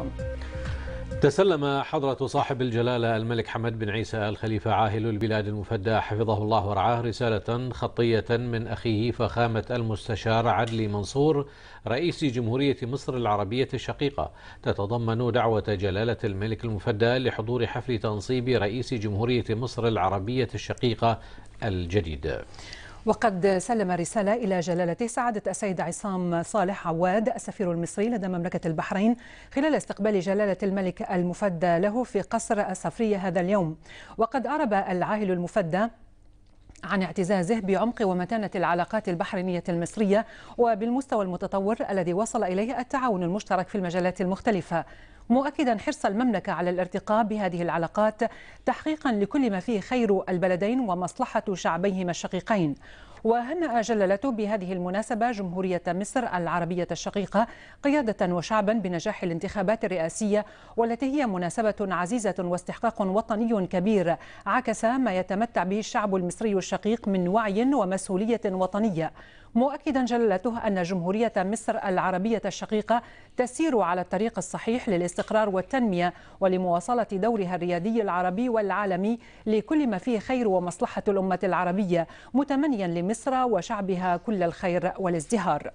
لكم تسلم حضرة صاحب الجلالة الملك حمد بن عيسى الخليفة عاهل البلاد المفدى حفظه الله ورعاه رسالة خطية من أخيه فخامة المستشار عدلي منصور رئيس جمهورية مصر العربية الشقيقة تتضمن دعوة جلالة الملك المفدى لحضور حفل تنصيب رئيس جمهورية مصر العربية الشقيقة الجديد وقد سلم رسالة إلى جلالته سعادة السيد عصام صالح عواد السفير المصري لدى مملكة البحرين خلال استقبال جلالة الملك المفدى له في قصر الصفرية هذا اليوم وقد أرب العاهل المفدى عن اعتزازه بعمق ومتانة العلاقات البحرينية المصرية وبالمستوى المتطور الذي وصل إليه التعاون المشترك في المجالات المختلفة مؤكدا حرص المملكة على الارتقاء بهذه العلاقات تحقيقا لكل ما فيه خير البلدين ومصلحة شعبيهما الشقيقين وهنأ جلالته بهذه المناسبة جمهورية مصر العربية الشقيقة قيادة وشعبا بنجاح الانتخابات الرئاسية والتي هي مناسبة عزيزة واستحقاق وطني كبير عكس ما يتمتع به الشعب المصري الشقيق من وعي ومسؤولية وطنية مؤكدا جلالته أن جمهورية مصر العربية الشقيقة تسير على الطريق الصحيح للاستقرار والتنمية ولمواصلة دورها الريادي العربي والعالمي لكل ما فيه خير ومصلحة الأمة العربية متمنيا لمصر وشعبها كل الخير والازدهار